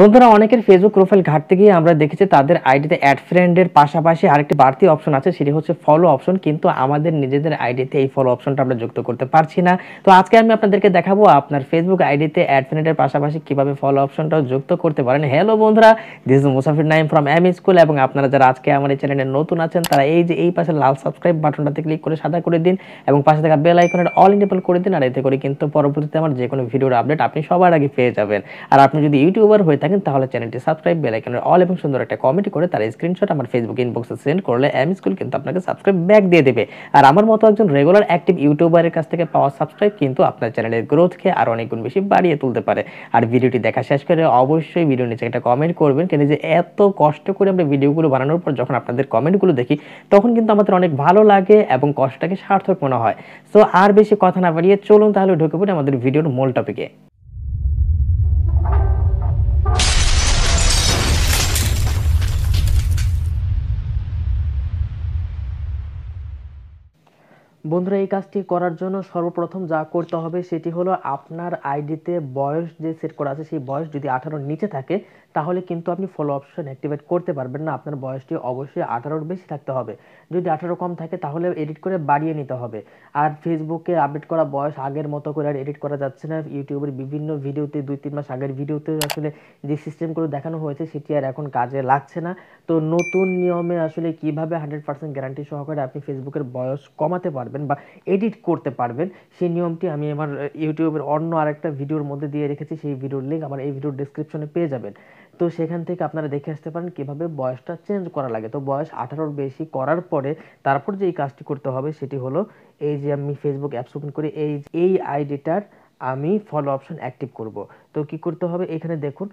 বন্ধুরা অনেকের Facebook profile ঘাটতে গিয়ে আমরা দেখেছি তাদের আইডিতে অ্যাড ফ্রেন্ডের পাশাপাশি আরেকটি বাড়তি অপশন আছে সেটি হচ্ছে ফলো অপশন কিন্তু আমাদের নিজেদের আইডিতে এই ফলো অপশনটা আমরা যুক্ত করতে পারছি না তো আজকে আমি আপনাদেরকে দেখাবো আপনার ফেসবুক আইডিতে অ্যাড ফ্রেন্ডের পাশাপাশি কিভাবে ফলো অপশনটাও যুক্ত করতে পারেন হ্যালো বন্ধুরা দিস ইজ মুসাফির নাইম ফ্রম এম স্কুল এবং আপনারা যারা আজকে আমার এই চ্যানেলে নতুন আছেন তারা এই যে এই পাশে লাল সাবস্ক্রাইব বাটনটাতে ক্লিক করে সাদা করে দিন এবং পাশে থাকা বেল আইকনের অল ইনেবল করে দিন আর এতে করে কিন্তু পরবর্তীতে আমার যে কোনো ভিডিওর আপডেট আপনি সবার আগে পেয়ে যাবেন আর আপনি যদি ইউটিউবার হয়ে থাকেন তাহলে চ্যানেলটি সাবস্ক্রাইব বেল আইকনের অল এবং সুন্দর একটা কমেন্ট করে তার স্ক্রিনশট আমার ফেসবুক ইনবক্সে সেন্ড করলে এম স্কুল কিন্তু আপনাকে সাবস্ক্রাইব ব্যাক দিয়ে দেবে আর আমার মতো একজন রেগুলার অ্যাক্টিভ ইউটিউবারের কাছ থেকে পাওয়া সাবস্ক্রাইব কিন্তু আপনার চ্যানেলের গ্রোথকে আরও অনেক গুণ বেশি বাড়িয়ে তুলতে পারে আর ভিডিওটি দেখা শেষ করে অবশ্যই ভিডিও নিচে একটা কমেন্ট করবেন কেন যে এত কষ্ট করে আমরা ভিডিওগুলো বানানোর পর যখন আপনাদের কমেন্টগুলো দেখি তখন কিন্তু আমাদের অনেক ভালো লাগে এবং কষ্টটাকে সার্থক মনে হয় সো আর বেশি কথা না বাড়িয়ে চলুন তাহলে ঢুকে পড়ি আমাদের ভিডিওর মূল টপিকে বন্ধুরা এই কাজটি করার জন্য সর্বপ্রথম যা করতে হবে সেটি হলো আপনার আইডিতে বয়স যে সেট করা আছে সেই বয়স যদি আঠারোর নিচে থাকে তাহলে কিন্তু আপনি ফলো অপশন অ্যাক্টিভেট করতে পারবেন না আপনার বয়সটি অবশ্যই আঠারোর বেশি থাকতে হবে যদি আঠারো কম থাকে তাহলে এডিট করে বাড়িয়ে নিতে হবে আর ফেসবুকে আপডেট করা বয়স আগের মতো করে আর এডিট করা যাচ্ছে না ইউটিউবের বিভিন্ন ভিডিওতে দুই তিন মাস আগের ভিডিওতে আসলে যে সিস্টেমগুলো দেখানো হয়েছে সেটি আর এখন কাজে লাগছে না তো নতুন নিয়মে আসলে কিভাবে হান্ড্রেড পার্সেন্ট গ্যারান্টি সহকারে আপনি ফেসবুকের বয়স কমাতে পারবেন পারবেন বা এডিট করতে পারবেন সেই নিয়মটি আমি আমার ইউটিউবের অন্য আরেকটা ভিডিওর মধ্যে দিয়ে রেখেছি সেই ভিডিওর লিঙ্ক আমার এই ভিডিওর ডিসক্রিপশনে পেয়ে যাবেন তো সেখান থেকে আপনারা দেখে আসতে পারেন কিভাবে বয়সটা চেঞ্জ করা লাগে তো বয়স আঠারোর বেশি করার পরে তারপর যে এই কাজটি করতে হবে সেটি হলো এই যে আমি ফেসবুক অ্যাপস ওপেন করি এই এই আইডিটার আমি ফলো অপশন অ্যাক্টিভ করব তো কি করতে হবে এখানে দেখুন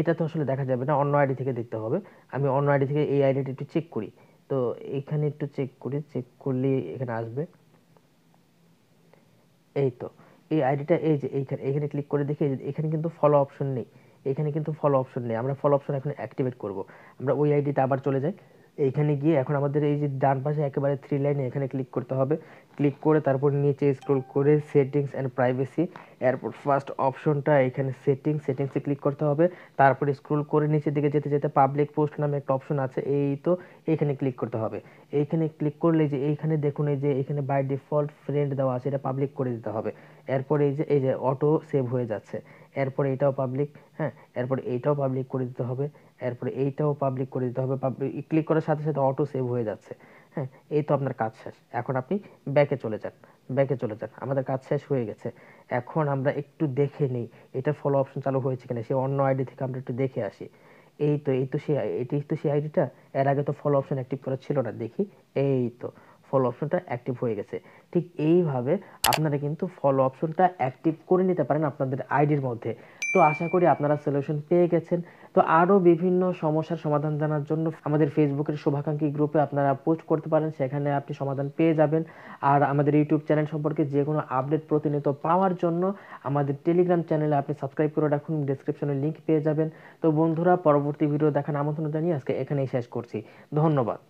এটা তো আসলে দেখা যাবে না অন্য আইডি থেকে দেখতে হবে আমি অন্য আইডি থেকে এই আইডিটি একটু চেক করি তো এখানে একটু চেক করি চেক করলে এখানে আসবে এই তো এই আইডিটা এই যে এইখানে এখানে ক্লিক করে দেখি এখানে কিন্তু ফলো অপশন নেই এখানে কিন্তু ফলো অপশন নেই আমরা ফলো অপশন এখন অ্যাক্টিভেট করব আমরা ওই আইডিতে আবার চলে যাই এইখানে গিয়ে এখন আমাদের এই যে ডান পাশে একেবারে থ্রি লাইনে এখানে ক্লিক করতে হবে ক্লিক করে তারপর নিচে স্ক্রল করে সেটিংস অ্যান্ড প্রাইভেসি এরপর ফার্স্ট অপশনটা এখানে সেটিং সেটিংসে ক্লিক করতে হবে তারপরে স্ক্রোল করে নিচের দিকে যেতে যেতে পাবলিক পোস্ট নামে একটা অপশন আছে এই তো এখানে ক্লিক করতে হবে এইখানে ক্লিক করলে যে এইখানে দেখুন এই যে এখানে বাই ডিফল্ট ফ্রেন্ড দেওয়া আছে এটা পাবলিক করে দিতে হবে এরপরে এই যে এই যে অটো সেভ হয়ে যাচ্ছে এরপর এটাও পাবলিক হ্যাঁ এরপর এইটাও পাবলিক করে দিতে হবে এরপরে এইটাও পাবলিক করে দিতে হবে পাবলিক ক্লিক করার সাথে সাথে অটো সেভ হয়ে যাচ্ছে হ্যাঁ এই তো আপনার কাজ শেষ এখন আপনি ব্যাকে চলে যান ব্যাকে চলে যান আমাদের কাজ শেষ হয়ে গেছে এখন আমরা একটু দেখে নিই এটা ফলো অপশন চালু হয়েছে কিনা সে অন্য আইডি থেকে আমরা একটু দেখে আসি এই তো এই তো সেই এটি তো সেই আইডিটা এর আগে তো ফলো অপশন অ্যাক্টিভ করা ছিল না দেখি এই তো ফলো অপশনটা অ্যাক্টিভ হয়ে গেছে ঠিক এইভাবে আপনারা কিন্তু ফলো অপশনটা অ্যাক্টিভ করে নিতে পারেন আপনাদের আইডির মধ্যে তো আশা করি আপনারা সলিউশন পেয়ে গেছেন তো আরও বিভিন্ন সমস্যার সমাধান জানার জন্য আমাদের ফেসবুকের শুভাকাঙ্ক্ষী গ্রুপে আপনারা পোস্ট করতে পারেন সেখানে আপনি সমাধান পেয়ে যাবেন আর আমাদের ইউটিউব চ্যানেল সম্পর্কে যে কোনো আপডেট প্রতিনিয়ত পাওয়ার জন্য আমাদের টেলিগ্রাম চ্যানেলে আপনি সাবস্ক্রাইব করে রাখুন ডিসক্রিপশনে লিঙ্ক পেয়ে যাবেন তো বন্ধুরা পরবর্তী ভিডিও দেখার আমন্ত্রণ জানিয়ে আজকে এখানেই শেষ করছি ধন্যবাদ